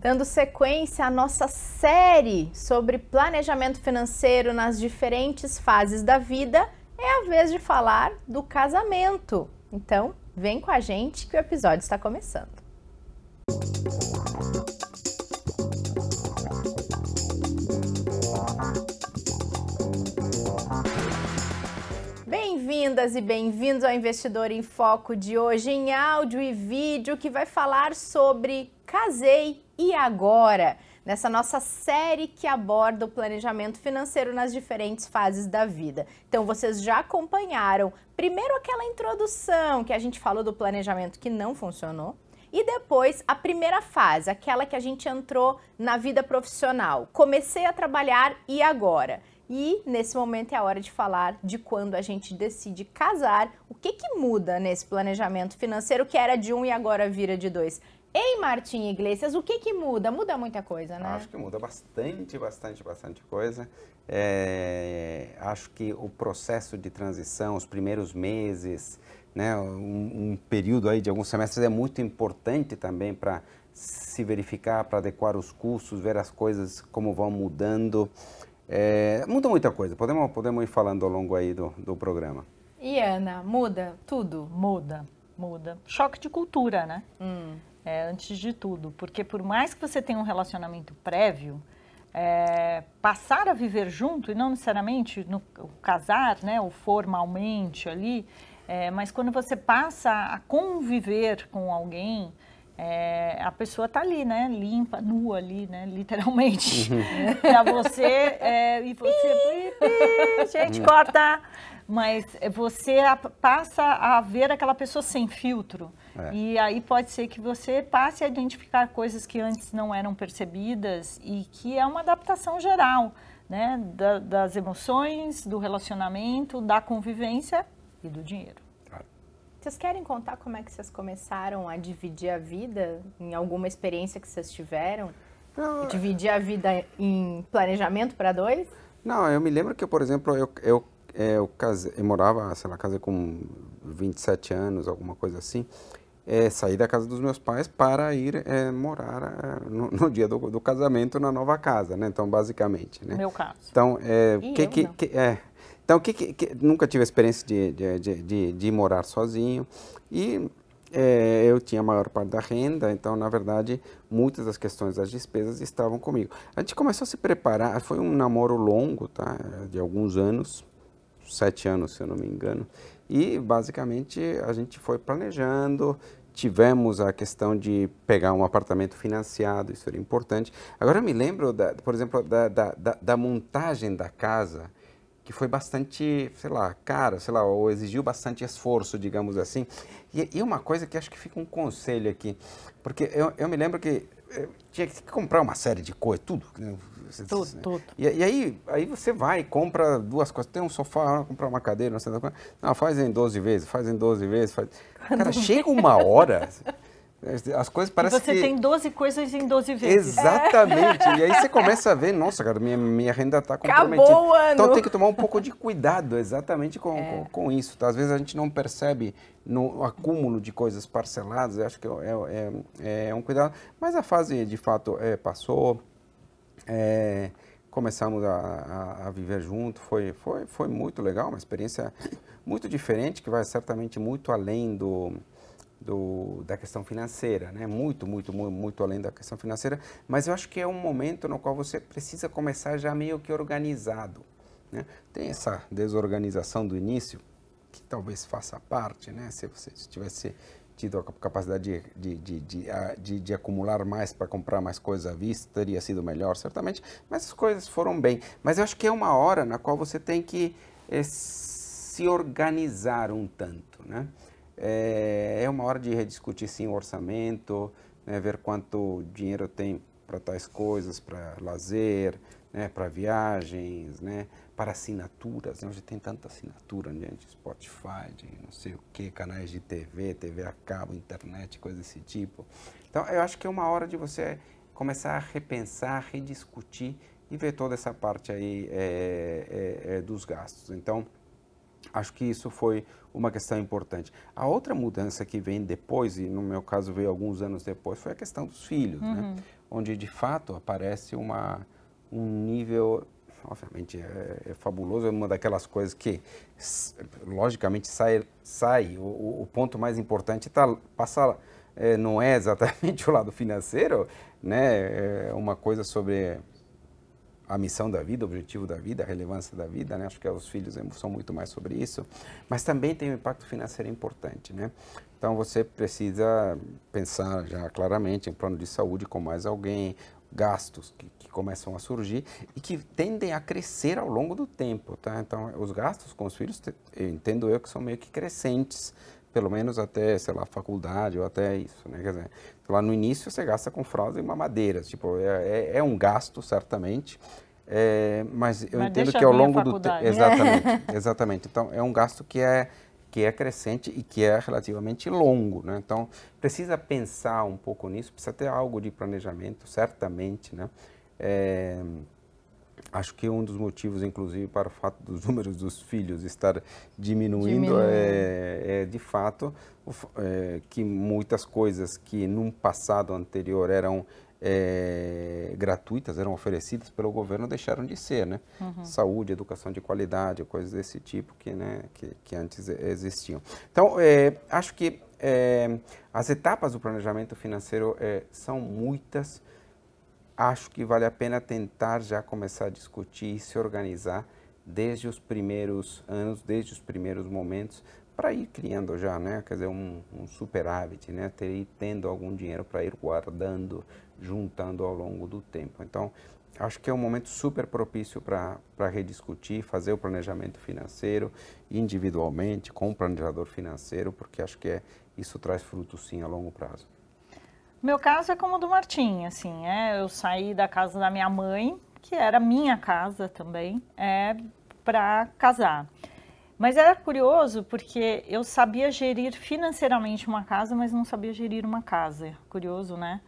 Dando sequência à nossa série sobre planejamento financeiro nas diferentes fases da vida, é a vez de falar do casamento. Então, vem com a gente que o episódio está começando. Bem-vindas e bem-vindos ao Investidor em Foco de hoje em áudio e vídeo que vai falar sobre casei e agora, nessa nossa série que aborda o planejamento financeiro nas diferentes fases da vida. Então, vocês já acompanharam primeiro aquela introdução que a gente falou do planejamento que não funcionou. E depois a primeira fase, aquela que a gente entrou na vida profissional. Comecei a trabalhar e agora? E nesse momento é a hora de falar de quando a gente decide casar, o que, que muda nesse planejamento financeiro que era de um e agora vira de dois. Em Martim Iglesias, o que, que muda? Muda muita coisa, né? Acho que muda bastante, bastante, bastante coisa. É, acho que o processo de transição, os primeiros meses, né, um, um período aí de alguns semestres é muito importante também para se verificar, para adequar os cursos, ver as coisas como vão mudando. É, muda muita coisa. Podemos, podemos ir falando ao longo aí do, do programa. E Ana, muda tudo? Muda, muda. Choque de cultura, né? Hum é, antes de tudo, porque por mais que você tenha um relacionamento prévio, é, passar a viver junto, e não necessariamente no, o casar, né, ou formalmente ali, é, mas quando você passa a conviver com alguém, é, a pessoa está ali, né? Limpa, nua ali, né? Literalmente. Uhum. para você, é, e você... gente, corta! mas você passa a ver aquela pessoa sem filtro. É. E aí pode ser que você passe a identificar coisas que antes não eram percebidas e que é uma adaptação geral, né? Da, das emoções, do relacionamento, da convivência e do dinheiro. Vocês querem contar como é que vocês começaram a dividir a vida em alguma experiência que vocês tiveram? Não, dividir a vida em planejamento para dois? Não, eu me lembro que, por exemplo, eu, eu é, eu, casei, eu morava, sei lá, casei com 27 anos, alguma coisa assim. É, saí da casa dos meus pais para ir é, morar é, no, no dia do, do, casamento na nova casa, né? Então, basicamente, né? Meu caso. Então, é, que, que, que, é, então que, que, que, nunca tive a experiência de, de, de, de morar sozinho e é, eu tinha a maior parte da renda, então, na verdade, muitas das questões das despesas estavam comigo. A gente começou a se preparar, foi um namoro longo, tá? De alguns anos sete anos, se eu não me engano. E basicamente a gente foi planejando, tivemos a questão de pegar um apartamento financiado, isso era importante. Agora eu me lembro, da, por exemplo, da, da, da, montagem da casa, que foi bastante, sei lá, cara, sei lá, ou exigiu bastante esforço, digamos assim. E, e uma coisa que acho que fica um conselho aqui, porque eu, eu me lembro que é, tinha que comprar uma série de coisas, tudo. Né? Tudo, né? tudo. E, aí, aí você vai, compra duas coisas. Tem um sofá, compra uma cadeira, não sei lá. Não, faz em 12 vezes, faz em 12 vezes. Faz... Cara, chega uma hora as coisas parecem Você tem 12 coisas em 12 vezes. Exatamente. É. E aí você começa a ver, nossa, cara, minha, minha renda está comprometida. Acabou o ano. Então tem que tomar um pouco de cuidado exatamente com, é. com, com, isso. Tá? Às vezes a gente não percebe no acúmulo de coisas parceladas. Eu acho que é, é, é, é um cuidado. Mas a fase, de fato, é, passou. É, começamos a, a, a, viver junto. Foi, foi, foi muito legal, uma experiência muito diferente, que vai certamente muito além do do, da questão financeira, né? muito, muito, muito, muito além da questão financeira, mas eu acho que é um momento no qual você precisa começar já meio que organizado. Né? Tem essa desorganização do início, que talvez faça parte, né? se você tivesse tido a capacidade de, de, de, de, de acumular mais para comprar mais coisas à vista, teria sido melhor, certamente, mas as coisas foram bem. Mas eu acho que é uma hora na qual você tem que eh, se organizar um tanto, né? É, é, uma hora de rediscutir sim o orçamento, né, ver quanto dinheiro tem para tais coisas, para lazer, né, para viagens, né, para assinaturas. Né. Hoje tem tanta assinatura, gente, Spotify, de não sei o que, canais de TV, TV a cabo, internet, coisa desse tipo. Então, eu acho que é uma hora de você começar a repensar, rediscutir e ver toda essa parte aí é, é, é, dos gastos. Então, Acho que isso foi uma questão importante. A outra mudança que vem depois, e no meu caso veio alguns anos depois, foi a questão dos filhos, né? uhum. né? onde de fato aparece uma, um nível. Obviamente é, é, fabuloso, é uma daquelas coisas que, logicamente, sai. sai. O, o ponto mais importante tá, passa, é, não é exatamente o lado financeiro, né? é uma coisa sobre a missão da vida, o objetivo da vida, a relevância da vida, né? Acho que os filhos são muito mais sobre isso, mas também tem um impacto financeiro importante, né? Então você precisa pensar já claramente em plano de saúde com mais alguém, gastos que, que, começam a surgir e que tendem a crescer ao longo do tempo, tá? Então os gastos com os filhos, eu entendo eu que são meio que crescentes, pelo menos até, sei lá, faculdade ou até isso, né? Quer dizer, lá no início você gasta com fralda e mamadeiras, tipo, é, é, é um gasto, certamente, é, mas eu mas entendo que ao longo do tempo... Né? Exatamente, exatamente. Então, é um gasto que é, que é crescente e que é relativamente longo, né? Então, precisa pensar um pouco nisso, precisa ter algo de planejamento, certamente, né? É, Acho que um dos motivos, inclusive, para o fato dos números dos filhos estar diminuindo, diminuindo. É, é, de fato é, que muitas coisas que num passado anterior eram é, gratuitas, eram oferecidas pelo governo, deixaram de ser, né? Uhum. Saúde, educação de qualidade, coisas desse tipo que, né, que, que antes existiam. Então, é, acho que é, as etapas do planejamento financeiro é, são muitas acho que vale a pena tentar já começar a discutir e se organizar desde os primeiros anos, desde os primeiros momentos, para ir criando já, né? Quer dizer, um, um superávit, né? Ter, ir tendo algum dinheiro para ir guardando, juntando ao longo do tempo. Então, acho que é um momento super propício para rediscutir, fazer o planejamento financeiro individualmente, com o planejador financeiro, porque acho que é, isso traz frutos sim a longo prazo. Meu caso é como o do Martim, assim, é, eu saí da casa da minha mãe, que era minha casa também, é, para casar. Mas era curioso porque eu sabia gerir financeiramente uma casa, mas não sabia gerir uma casa. Curioso, né?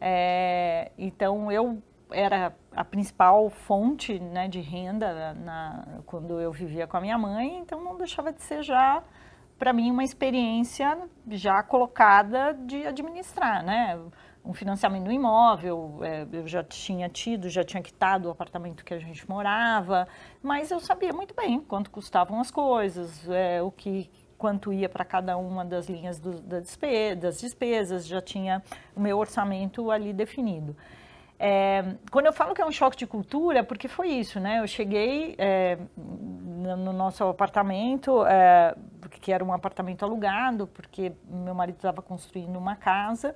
É, então eu era a principal fonte né, de renda na, quando eu vivia com a minha mãe, então não deixava de ser já para mim, uma experiência já colocada de administrar, né? Um financiamento do imóvel, é, eu já tinha tido, já tinha quitado o apartamento que a gente morava, mas eu sabia muito bem quanto custavam as coisas, é, o que quanto ia para cada uma das linhas do, da despe das despesas, já tinha o meu orçamento ali definido. É, quando eu falo que é um choque de cultura, porque foi isso, né? Eu cheguei é, no nosso apartamento, é, que era um apartamento alugado, porque meu marido estava construindo uma casa.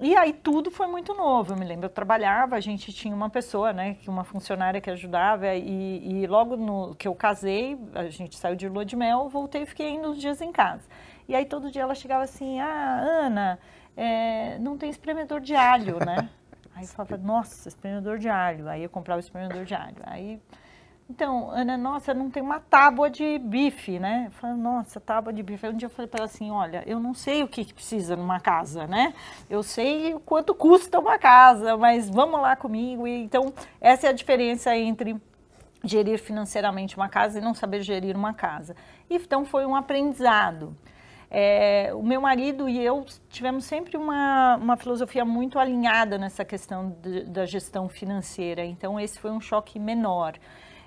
E aí tudo foi muito novo. Eu me lembro, eu trabalhava, a gente tinha uma pessoa, né, uma funcionária que ajudava, e, e logo no, que eu casei, a gente saiu de lua de mel, voltei e fiquei uns dias em casa. E aí todo dia ela chegava assim: Ah, Ana, é, não tem espremedor de alho, né? Aí eu falava: Nossa, espremedor de alho. Aí eu comprava o espremedor de alho. Aí então, Ana, nossa, não tem uma tábua de bife, né? Eu falei, nossa, tábua de bife. um dia eu falei para ela assim, olha, eu não sei o que, precisa numa casa, né? Eu sei o quanto custa uma casa, mas vamos lá comigo. então, essa é a diferença entre gerir financeiramente uma casa e não saber gerir uma casa. E, então, foi um aprendizado. É, o meu marido e eu tivemos sempre uma, uma filosofia muito alinhada nessa questão de, da gestão financeira, então esse foi um choque menor.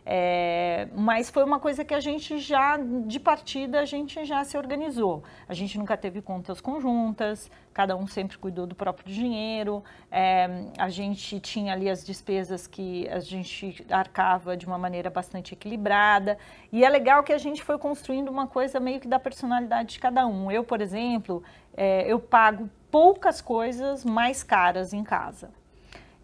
É, mas foi uma coisa que a gente já, de partida, a gente já se organizou. A gente nunca teve contas conjuntas, cada um sempre cuidou do próprio dinheiro, é, a gente tinha ali as despesas que a gente arcava de uma maneira bastante equilibrada. E é legal que a gente foi construindo uma coisa meio que da personalidade de cada um. Eu, por exemplo, é, eu pago poucas coisas mais caras em casa.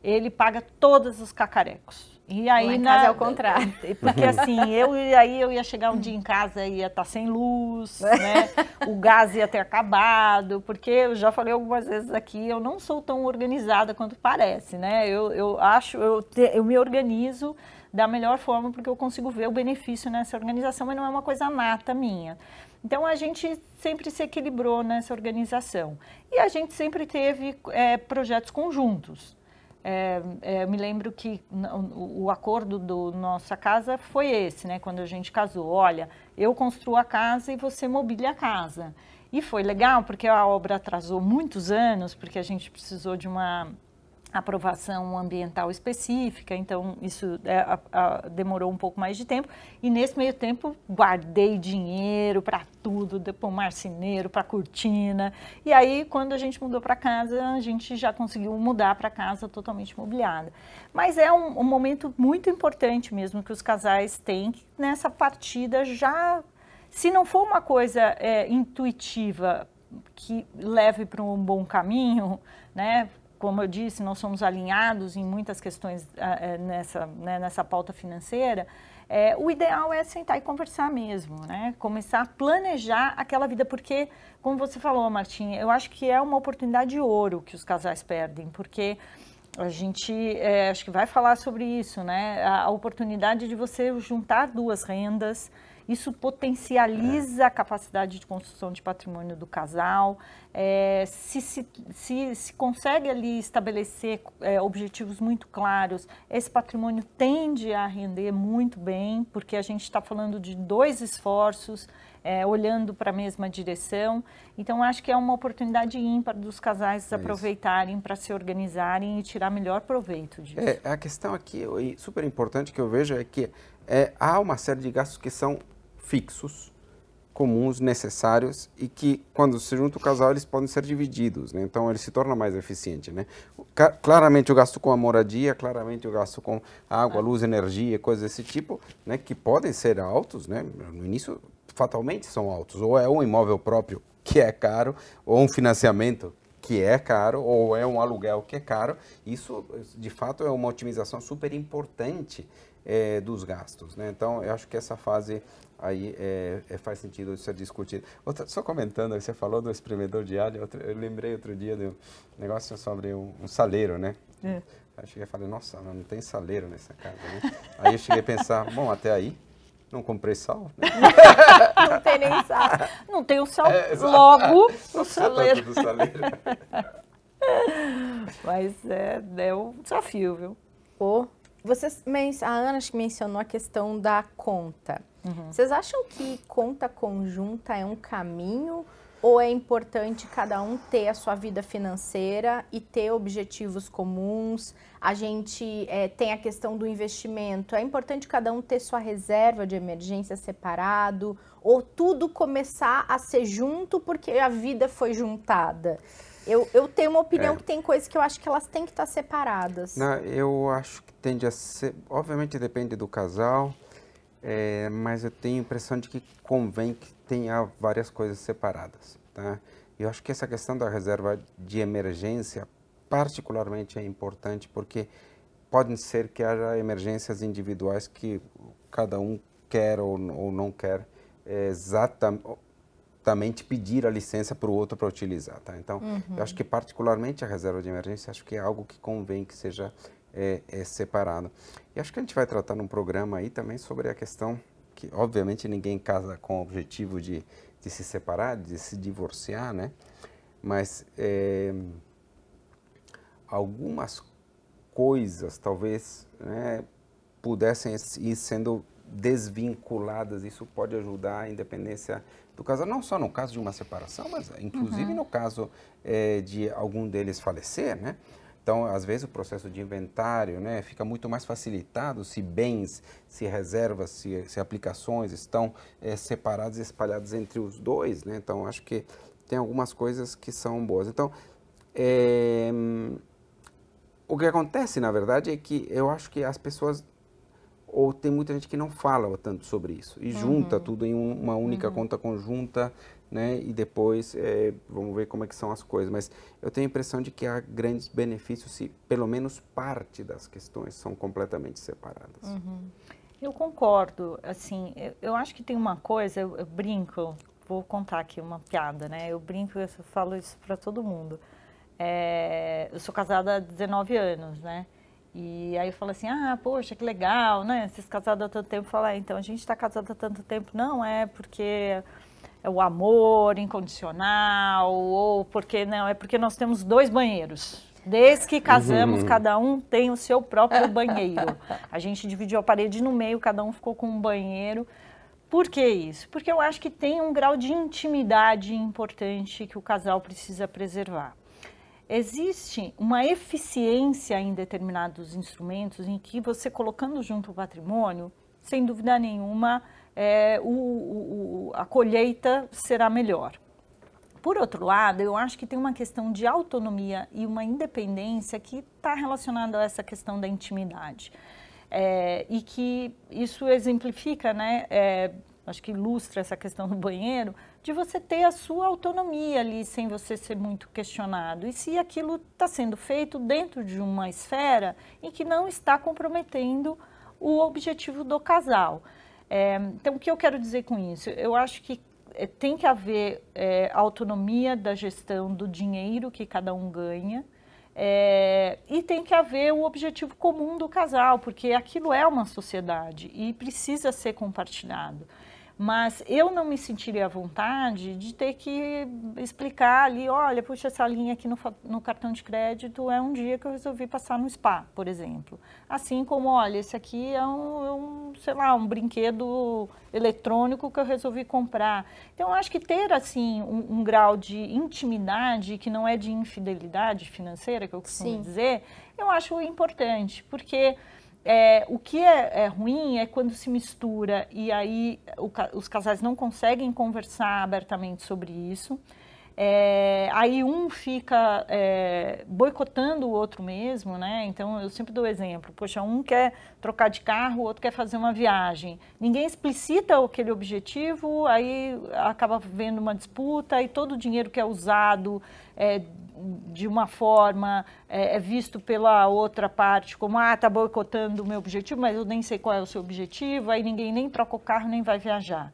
Ele paga todas os cacarecos e aí Lá em casa na... é o contrário. Porque assim, eu aí eu ia chegar um dia em casa e ia estar tá sem luz, né? O gás ia ter acabado, porque eu já falei algumas vezes aqui, eu não sou tão organizada quanto parece, né? Eu, eu acho, eu, te, eu me organizo da melhor forma porque eu consigo ver o benefício nessa organização, mas não é uma coisa nata minha. Então a gente sempre se equilibrou nessa organização e a gente sempre teve é, projetos conjuntos. É, é, eu me lembro que o, o acordo do nossa casa foi esse, né? Quando a gente casou, olha, eu construo a casa e você mobília a casa. E foi legal porque a obra atrasou muitos anos, porque a gente precisou de uma aprovação ambiental específica, então isso é, a, a, demorou um pouco mais de tempo. E nesse meio tempo guardei dinheiro para tudo, para o marceneiro, para cortina. E aí quando a gente mudou para casa, a gente já conseguiu mudar para casa totalmente mobiliada. Mas é um, um momento muito importante mesmo que os casais têm nessa partida já, se não for uma coisa é, intuitiva que leve para um bom caminho, né? como eu disse, não somos alinhados em muitas questões é, nessa, né, nessa pauta financeira, é, o ideal é sentar e conversar mesmo, né? Começar a planejar aquela vida, porque, como você falou, Martim, eu acho que é uma oportunidade de ouro que os casais perdem, porque a gente é, acho que vai falar sobre isso, né? A, a oportunidade de você juntar duas rendas, isso potencializa a capacidade de construção de patrimônio do casal. É, se, se, se, se, consegue ali estabelecer é, objetivos muito claros, esse patrimônio tende a render muito bem, porque a gente está falando de dois esforços, é, olhando para a mesma direção. Então, acho que é uma oportunidade ímpar dos casais é aproveitarem para se organizarem e tirar melhor proveito disso. É, a questão aqui, super importante que eu vejo, é que é, há uma série de gastos que são fixos, comuns, necessários e que, quando se junta o casal, eles podem ser divididos. Né? Então, ele se torna mais eficiente. Né? Claramente, o gasto com a moradia, claramente, o gasto com água, luz, energia, coisas desse tipo, né? que podem ser altos. Né? No início, fatalmente são altos. Ou é um imóvel próprio que é caro, ou um financiamento que é caro ou é um aluguel que é caro, isso de fato é uma otimização super importante é, dos gastos. Né? Então, eu acho que essa fase aí é, é, faz sentido ser discutida. Só comentando, você falou do espremedor de alho, outro, eu lembrei outro dia do negócio sobre um, um saleiro, né? É. Aí eu cheguei e falei, nossa, não tem saleiro nessa casa, né? aí eu cheguei a pensar, bom, até aí, não comprei sal, né? não tem nem saco. Não tem o sal. É, logo. Ah, o tá saleiro. Mas é, é um desafio, viu? Pô, vocês, a Ana mencionou a questão da conta. Uhum. Vocês acham que conta conjunta é um caminho ou é importante cada um ter a sua vida financeira e ter objetivos comuns? A gente é, tem a questão do investimento. É importante cada um ter sua reserva de emergência separado ou tudo começar a ser junto porque a vida foi juntada? Eu, eu tenho uma opinião é. que tem coisas que eu acho que elas têm que estar separadas. Não, eu acho que tende a ser. Obviamente depende do casal, é, mas eu tenho a impressão de que convém que tenha várias coisas separadas. Tá? Eu acho que essa questão da reserva de emergência, particularmente, é importante porque podem ser que haja emergências individuais que cada um quer ou, ou não quer exatamente pedir a licença para o outro para utilizar, tá? Então, uhum. eu acho que particularmente a reserva de emergência, acho que é algo que convém que seja é, é separado. E acho que a gente vai tratar num programa aí também sobre a questão que, obviamente, ninguém casa com o objetivo de, de se separar, de se divorciar, né? Mas é, algumas coisas, talvez, né, pudessem ir sendo desvinculadas. Isso pode ajudar a independência do casal, não só no caso de uma separação, mas uhum. inclusive uhum. no caso é, de algum deles falecer, né? Então, às vezes, o processo de inventário né, fica muito mais facilitado se bens, se reservas, se, se aplicações estão é, eh, separados e espalhados entre os dois. Né? Então, acho que tem algumas coisas que são boas. Então, é, o que acontece, na verdade, é que eu acho que as pessoas ou tem muita gente que não fala tanto sobre isso e uhum. junta tudo em uma única uhum. conta conjunta, né? E depois é, vamos ver como é que são as coisas. Mas eu tenho a impressão de que há grandes benefícios se pelo menos parte das questões são completamente separadas. Uhum. Eu concordo, assim, eu, eu, acho que tem uma coisa, eu, eu, brinco, vou contar aqui uma piada, né? Eu brinco, eu falo isso para todo mundo. É, eu sou casada há 19 anos, né? E aí eu falo assim, ah, poxa, que legal, né? Vocês casados há tanto tempo. Falar, ah, então a gente está casado há tanto tempo, não é porque é o amor incondicional ou porque não é porque nós temos dois banheiros. Desde que casamos, uhum. cada um tem o seu próprio banheiro. A gente dividiu a parede no meio, cada um ficou com um banheiro. Por que isso? Porque eu acho que tem um grau de intimidade importante que o casal precisa preservar existe uma eficiência em determinados instrumentos em que você colocando junto o patrimônio, sem dúvida nenhuma, é, o, o, a colheita será melhor. Por outro lado, eu acho que tem uma questão de autonomia e uma independência que está relacionada a essa questão da intimidade. É, e que isso exemplifica, né, é, acho que ilustra essa questão do banheiro, de você ter a sua autonomia ali sem você ser muito questionado. E se aquilo está sendo feito dentro de uma esfera em que não está comprometendo o objetivo do casal. É, então, o que eu quero dizer com isso? Eu acho que é, tem que haver é, autonomia da gestão do dinheiro que cada um ganha. É, e tem que haver o objetivo comum do casal, porque aquilo é uma sociedade e precisa ser compartilhado mas eu não me sentiria à vontade de ter que explicar ali, olha, puxa, essa linha aqui no, no, cartão de crédito é um dia que eu resolvi passar no spa, por exemplo. Assim como, olha, esse aqui é um, é um sei lá, um brinquedo eletrônico que eu resolvi comprar. Então, eu acho que ter, assim, um, um, grau de intimidade, que não é de infidelidade financeira, que eu costumo Sim. dizer, eu acho importante, porque... É, o que é, é, ruim é quando se mistura e aí o, os casais não conseguem conversar abertamente sobre isso. É, aí um fica é, boicotando o outro mesmo, né? Então eu sempre dou exemplo. Poxa, um quer trocar de carro, o outro quer fazer uma viagem. Ninguém explicita aquele objetivo, aí acaba vendo uma disputa e todo o dinheiro que é usado é, de uma forma, é, é visto pela outra parte como, ah, tá boicotando o meu objetivo, mas eu nem sei qual é o seu objetivo, aí ninguém nem troca o carro, nem vai viajar.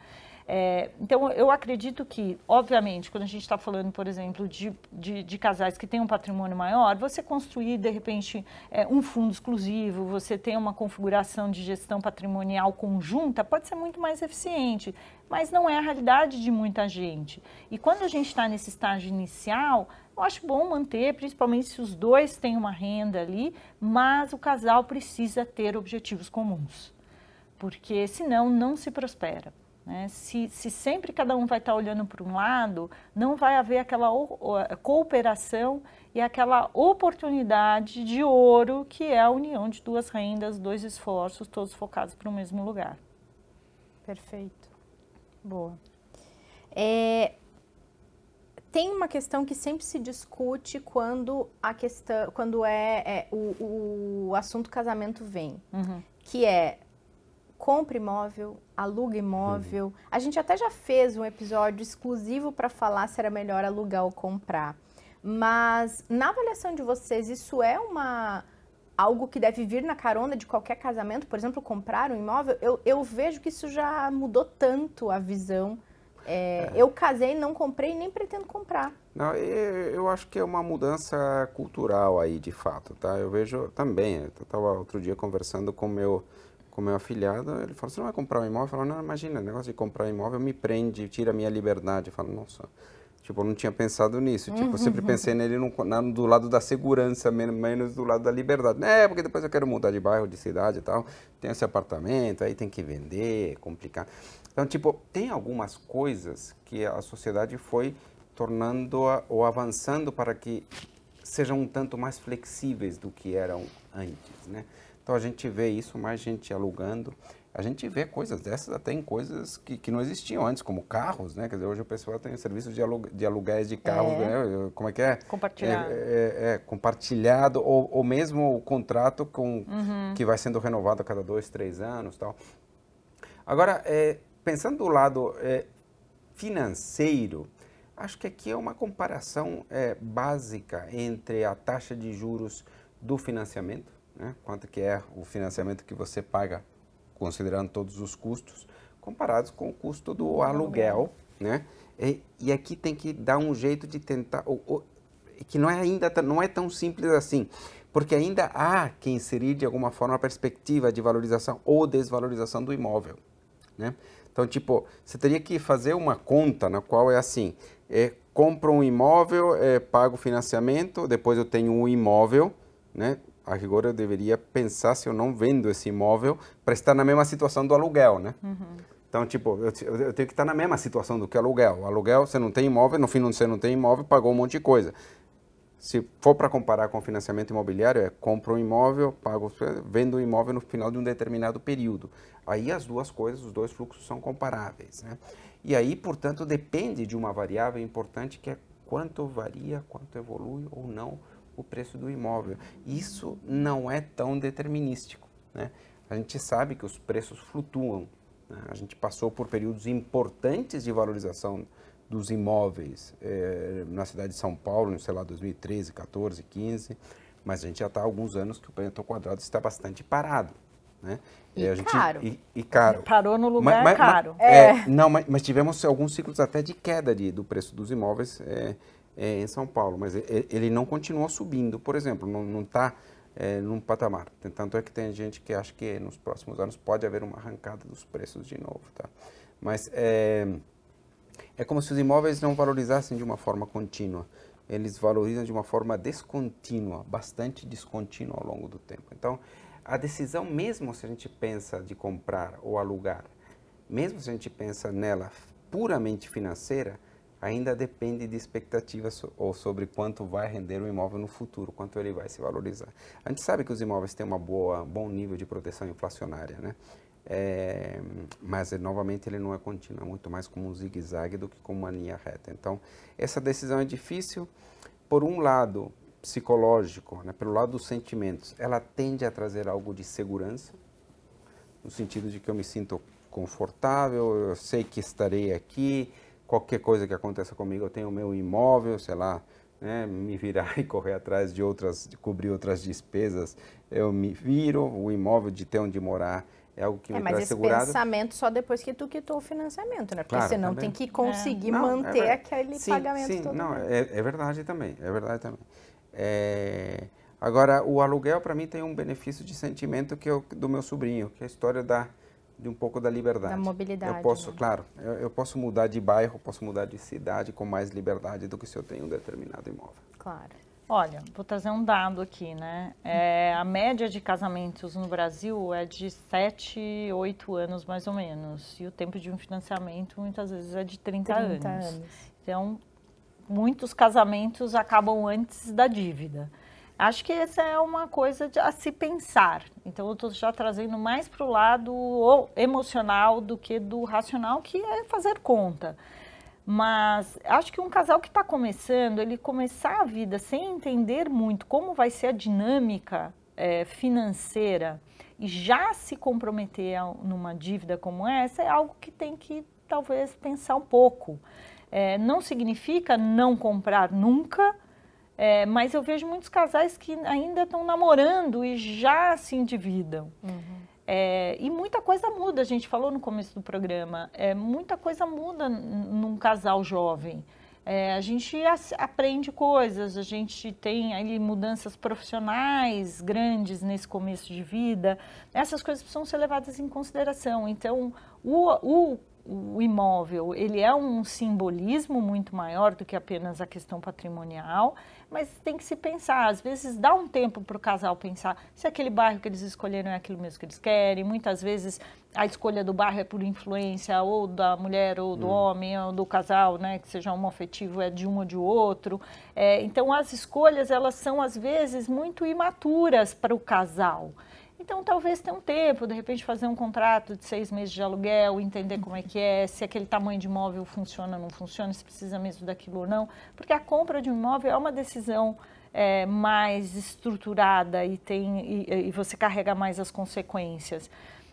É, então, eu acredito que, obviamente, quando a gente está falando, por exemplo, de, de, de, casais que têm um patrimônio maior, você construir, de repente, é, um fundo exclusivo, você tem uma configuração de gestão patrimonial conjunta, pode ser muito mais eficiente, mas não é a realidade de muita gente. E quando a gente está nesse estágio inicial, eu acho bom manter, principalmente se os dois têm uma renda ali, mas o casal precisa ter objetivos comuns, porque senão não se prospera. Né? Se, se sempre cada um vai estar olhando para um lado, não vai haver aquela cooperação e aquela oportunidade de ouro que é a união de duas rendas, dois esforços, todos focados para o mesmo lugar. Perfeito. Boa. É, tem uma questão que sempre se discute quando a questão, quando é, é o, o, assunto casamento vem, uhum. que é compra imóvel, aluga imóvel. Uhum. A gente até já fez um episódio exclusivo para falar se era melhor alugar ou comprar. Mas na avaliação de vocês, isso é uma algo que deve vir na carona de qualquer casamento, por exemplo, comprar um imóvel? Eu, eu vejo que isso já mudou tanto a visão é, é. Eu casei, não comprei nem pretendo comprar. Não, eu, acho que é uma mudança cultural aí, de fato, tá? Eu vejo também, eu estava outro dia conversando com meu com meu afilhado, ele falou, você não vai comprar um imóvel? Eu falo, não, imagina, o negócio de comprar um imóvel me prende, tira a minha liberdade. Eu falo, nossa, Tipo, eu não tinha pensado nisso. Tipo, eu uhum. sempre pensei nele no, na, do lado da segurança, menos, do lado da liberdade. É, porque depois eu quero mudar de bairro, de cidade e tal. Tem esse apartamento, aí tem que vender, é complicado. Então, tipo, tem algumas coisas que a sociedade foi tornando ou avançando para que sejam um tanto mais flexíveis do que eram antes, né? Então a gente vê isso, mais gente alugando a gente vê coisas dessas até em coisas que, que não existiam antes, como carros, né? Quer dizer, hoje o pessoal tem serviço de, alu de aluguéis de carros, é. né? como é que é? Compartilhado. É é, é, é, compartilhado, ou, ou, mesmo o contrato com, uhum. que vai sendo renovado a cada dois, três anos tal. Agora, é, pensando do lado financeiro, acho que aqui é uma comparação básica entre a taxa de juros do financiamento, né? quanto que é o financiamento que você paga considerando todos os custos, comparados com o custo do aluguel, né? E, e aqui tem que dar um jeito de tentar, ou, ou, que não é ainda não é tão simples assim, porque ainda há que inserir de alguma forma a perspectiva de valorização ou desvalorização do imóvel, né? Então, tipo, você teria que fazer uma conta na qual é assim, é, compro um imóvel, é, pago financiamento, depois eu tenho um imóvel, né? a rigor eu deveria pensar se eu não vendo esse imóvel para estar na mesma situação do aluguel, né? Uhum. Então, tipo, eu, eu, tenho que estar na mesma situação do que aluguel. Aluguel, você não tem imóvel, no fim você não tem imóvel, pagou um monte de coisa. Se for para comparar com financiamento imobiliário, é compra um imóvel, pago, vendo um imóvel no final de um determinado período. Aí as duas coisas, os dois fluxos são comparáveis, né? E aí, portanto, depende de uma variável importante que é quanto varia, quanto evolui ou não o preço do imóvel. Isso não é tão determinístico. Né? A gente sabe que os preços flutuam. Né? A gente passou por períodos importantes de valorização dos imóveis eh, na cidade de São Paulo, sei lá, 2013, 14, 15, mas a gente já está há alguns anos que o metro quadrado está bastante parado. Né? E, e gente, caro. E, e, caro. Parou no lugar mas, mas, caro. Mas, é. É, não, mas, tivemos alguns ciclos até de queda de, do preço dos imóveis. É, é, em São Paulo, mas ele não continua subindo, por exemplo, não está é, num patamar. Tanto é que tem gente que acha que nos próximos anos pode haver uma arrancada dos preços de novo. Tá? Mas é, é como se os imóveis não valorizassem de uma forma contínua. Eles valorizam de uma forma descontínua, bastante descontínua ao longo do tempo. Então, a decisão, mesmo se a gente pensa de comprar ou alugar, mesmo se a gente pensa nela puramente financeira, ainda depende de expectativas ou sobre quanto vai render o imóvel no futuro, quanto ele vai se valorizar. A gente sabe que os imóveis têm uma boa, bom nível de proteção inflacionária, né? É, mas novamente ele não é contínuo, é muito mais como um zigue-zague do que como uma linha reta. Então, essa decisão é difícil, por um lado psicológico, né, pelo lado dos sentimentos, ela tende a trazer algo de segurança, no sentido de que eu me sinto confortável, eu sei que estarei aqui, qualquer coisa que aconteça comigo, eu tenho o meu imóvel, sei lá, né, me virar e correr atrás de outras, de cobrir outras despesas, eu me viro, o imóvel de ter onde morar é algo que é, me mas esse pensamento só depois que tu quitou o financiamento, né? Porque claro, senão também. tem que conseguir é. não, é manter é aquele sim, pagamento sim, todo. Não, é, é verdade também, é verdade também. É, agora, o aluguel para mim tem um benefício de sentimento que eu, do meu sobrinho, que é a história da de um pouco da liberdade. Da mobilidade. Eu posso, né? claro, eu, eu, posso mudar de bairro, posso mudar de cidade com mais liberdade do que se eu tenho um determinado imóvel. Claro. Olha, vou trazer um dado aqui, né? É, a média de casamentos no Brasil é de 7, 8 anos mais ou menos. E o tempo de um financiamento muitas vezes é de 30, 30 anos. anos. Então, muitos casamentos acabam antes da dívida. Acho que essa é uma coisa de, a se pensar. Então, eu estou já trazendo mais para o lado emocional do que do racional, que é fazer conta. Mas acho que um casal que está começando, ele começar a vida sem entender muito como vai ser a dinâmica é, financeira e já se comprometer a, numa dívida como essa, é algo que tem que talvez pensar um pouco. É, não significa não comprar nunca, é, mas eu vejo muitos casais que ainda estão namorando e já se endividam. Uhum. É, e muita coisa muda, a gente falou no começo do programa, é, muita coisa muda num casal jovem. É, a gente aprende coisas, a gente tem ali mudanças profissionais grandes nesse começo de vida. Essas coisas precisam ser levadas em consideração. Então, o, o o imóvel ele é um simbolismo muito maior do que apenas a questão patrimonial, mas tem que se pensar, às vezes dá um tempo para o casal pensar se aquele bairro que eles escolheram é aquilo mesmo que eles querem, muitas vezes a escolha do bairro é por influência ou da mulher ou do hum. homem ou do casal, né, que seja um afetivo é de um ou de outro, é, então as escolhas elas são às vezes muito imaturas para o casal, então, talvez tenha um tempo, de repente, fazer um contrato de seis meses de aluguel, entender como é que é, se aquele tamanho de imóvel funciona ou não funciona, se precisa mesmo daquilo ou não. Porque a compra de um imóvel é uma decisão é, mais estruturada e, tem, e, e, você carrega mais as consequências.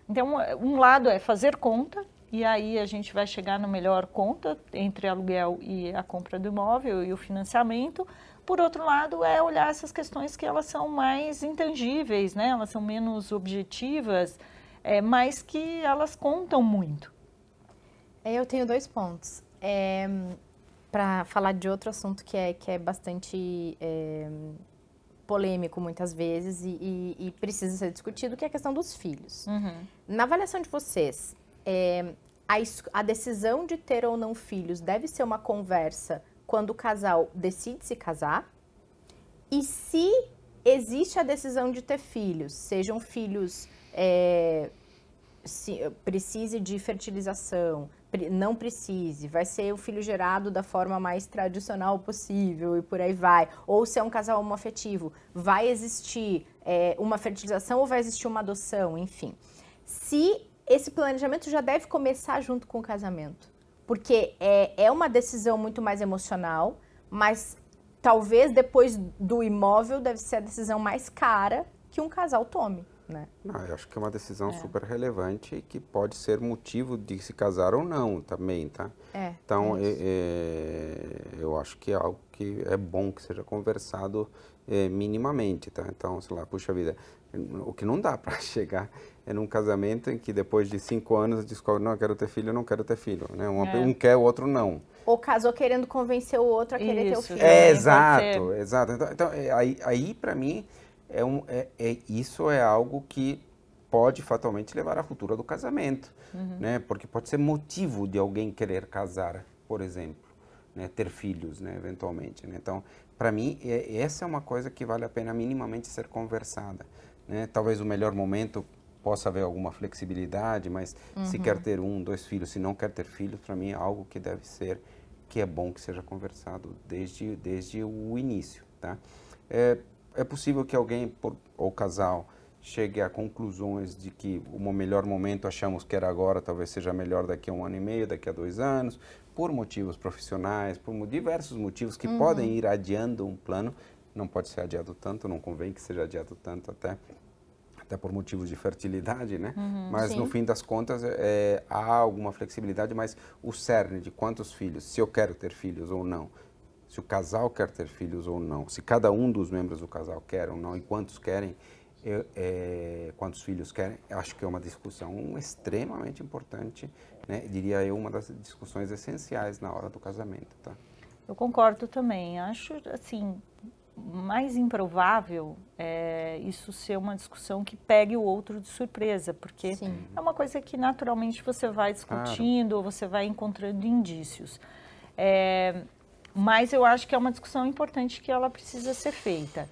Então, é, um lado é fazer conta, e aí a gente vai chegar na melhor conta entre aluguel e a compra do imóvel e o financiamento. Por outro lado, é olhar essas questões que elas são mais intangíveis, né? Elas são menos objetivas, é, mas que elas contam muito. É, eu tenho dois pontos. É, Para falar de outro assunto que é, que é bastante é, polêmico muitas vezes e, e, e, precisa ser discutido, que é a questão dos filhos. Uhum. Na avaliação de vocês, é, a, a decisão de ter ou não filhos deve ser uma conversa quando o casal decide se casar e se existe a decisão de ter filhos, sejam filhos é, se, precise de fertilização, não precise, vai ser o filho gerado da forma mais tradicional possível e por aí vai. Ou se é um casal homoafetivo, vai existir é, uma fertilização ou vai existir uma adoção, enfim. Se esse planejamento já deve começar junto com o casamento. Porque é, é uma decisão muito mais emocional, mas talvez depois do imóvel deve ser a decisão mais cara que um casal tome. Né? Não, ah, eu acho que é uma decisão é. super relevante que pode ser motivo de se casar ou não também, tá? É, então, é é, é eu acho que é algo que é bom que seja conversado é, minimamente, tá? Então, sei lá, puxa vida, o que não dá para chegar é num casamento em que depois de cinco anos descobre, não, eu quero ter filho, eu não quero ter filho. Né? Um, é. um quer, o outro não. Ou casou querendo convencer o outro a querer isso, ter o filho. É, é exato, exato. Então, então é, aí, aí para mim, é um, é, é, isso é algo que pode fatalmente levar à ruptura do casamento, uhum. né? Porque pode ser motivo de alguém querer casar, por exemplo, né? Ter filhos, né? Eventualmente, né? Então, para mim, é, essa é uma coisa que vale a pena minimamente ser conversada. Né? Talvez o melhor momento possa haver alguma flexibilidade, mas uhum. se quer ter um, dois filhos, se não quer ter filhos, para mim é algo que deve ser, que é bom que seja conversado desde, desde o início, tá? É, é possível que alguém por, ou casal chegue a conclusões de que o melhor momento achamos que era agora, talvez seja melhor daqui a um ano e meio, daqui a dois anos, por motivos profissionais, por diversos motivos que uhum. podem ir adiando um plano, não pode ser adiado tanto, não convém que seja adiado tanto, até, até por motivos de fertilidade, né? Uhum, mas sim. no fim das contas é, é, há alguma flexibilidade, mas o cerne de quantos filhos, se eu quero ter filhos ou não, se o casal quer ter filhos ou não, se cada um dos membros do casal quer ou não e quantos querem, eu, é, quantos filhos querem, acho que é uma discussão extremamente importante, né? diria eu, uma das discussões essenciais na hora do casamento. Tá? Eu concordo também, acho assim, mais improvável é, isso ser uma discussão que pegue o outro de surpresa, porque Sim. é uma coisa que naturalmente você vai discutindo claro. ou você vai encontrando indícios. É, mas eu acho que é uma discussão importante que ela precisa ser feita.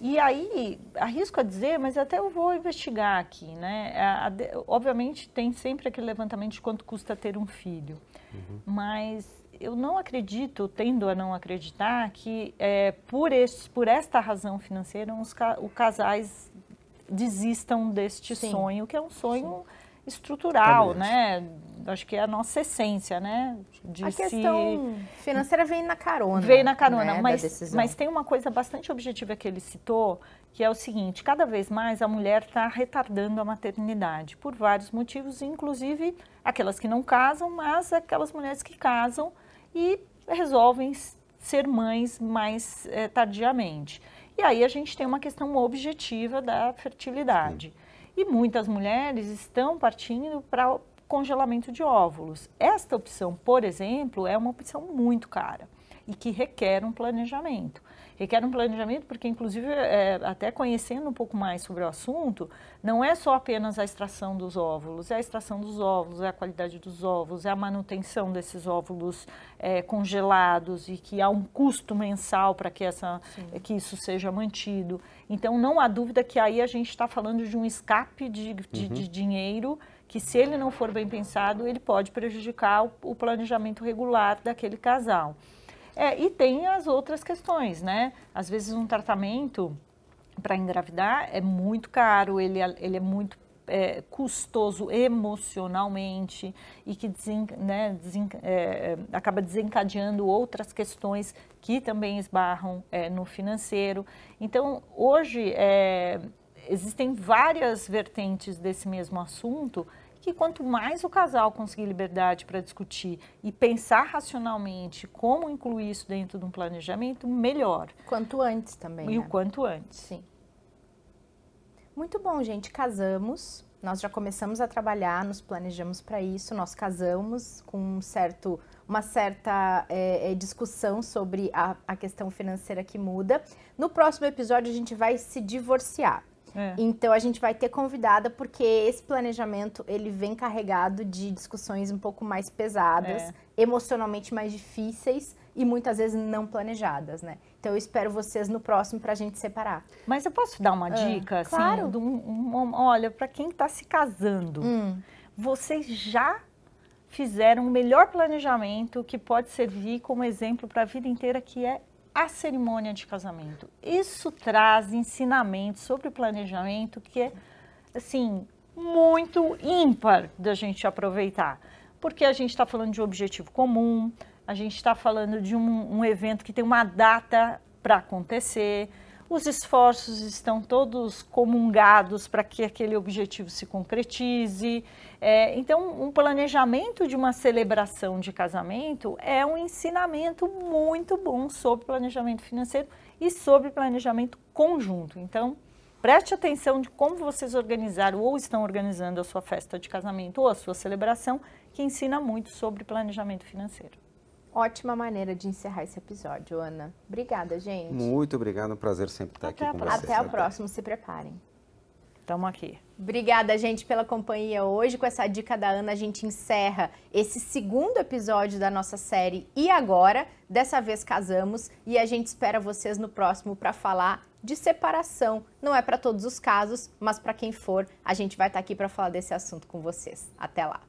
E aí, arrisco a dizer, mas até eu vou investigar aqui, né? A, a, obviamente tem sempre aquele levantamento de quanto custa ter um filho, uhum. mas eu não acredito, tendo a não acreditar, que é, por, este, por esta razão financeira os casais desistam deste Sim. sonho, que é um sonho Sim. estrutural, Também. né? Acho que é a nossa essência, né? De a questão se... financeira vem na carona. Veio na carona, né? mas, mas tem uma coisa bastante objetiva que ele citou, que é o seguinte: cada vez mais a mulher está retardando a maternidade por vários motivos, inclusive aquelas que não casam, mas aquelas mulheres que casam e resolvem ser mães mais eh, tardiamente. E aí a gente tem uma questão objetiva da fertilidade. Sim. E muitas mulheres estão partindo para congelamento de óvulos. Esta opção, por exemplo, é uma opção muito cara e que requer um planejamento. Requer um planejamento porque, inclusive, é, até conhecendo um pouco mais sobre o assunto, não é só apenas a extração dos óvulos, é a extração dos óvulos, é a qualidade dos óvulos, é a manutenção desses óvulos é, congelados e que há um custo mensal para que, essa, que isso seja mantido. Então, não há dúvida que aí a gente está falando de um escape de, de, uhum. de dinheiro que se ele não for bem pensado, ele pode prejudicar o, o planejamento regular daquele casal. É, e tem as outras questões, né? Às vezes um tratamento para engravidar é muito caro, ele, é, ele é muito é, custoso emocionalmente e que desen, né, desen, é, é, acaba desencadeando outras questões que também esbarram é, no financeiro. Então, hoje, existem várias vertentes desse mesmo assunto que quanto mais o casal conseguir liberdade para discutir e pensar racionalmente como incluir isso dentro de um planejamento, melhor. Quanto antes também. E né? o quanto antes. Sim. Muito bom, gente. Casamos, nós já começamos a trabalhar, nos planejamos para isso, nós casamos com um certo, uma certa é, discussão sobre a, a questão financeira que muda. No próximo episódio, a gente vai se divorciar. É. Então a gente vai ter convidada porque esse planejamento ele vem carregado de discussões um pouco mais pesadas, é. emocionalmente mais difíceis e muitas vezes não planejadas, né? Então eu espero vocês no próximo para a gente separar. Mas eu posso dar uma ah, dica, assim, claro. Um, um, olha para quem está se casando, hum. vocês já fizeram o melhor planejamento que pode servir como exemplo para a vida inteira, que é a cerimônia de casamento. Isso traz ensinamentos sobre planejamento que é, assim, muito ímpar da gente aproveitar. Porque a gente está falando de um objetivo comum, a gente está falando de um, um evento que tem uma data para acontecer, os esforços estão todos comungados para que aquele objetivo se concretize. É, então, um planejamento de uma celebração de casamento é um ensinamento muito bom sobre planejamento financeiro e sobre planejamento conjunto. Então, preste atenção de como vocês organizaram ou estão organizando a sua festa de casamento ou a sua celebração, que ensina muito sobre planejamento financeiro. Ótima maneira de encerrar esse episódio, Ana. Obrigada, gente. Muito obrigado, é um prazer sempre estar Até aqui com vocês. Até o próximo, se preparem. Estamos aqui. Obrigada, gente, pela companhia hoje. Com essa dica da Ana, a gente encerra esse segundo episódio da nossa série E Agora. Dessa vez casamos e a gente espera vocês no próximo para falar de separação. Não é para todos os casos, mas para quem for, a gente vai estar tá aqui para falar desse assunto com vocês. Até lá.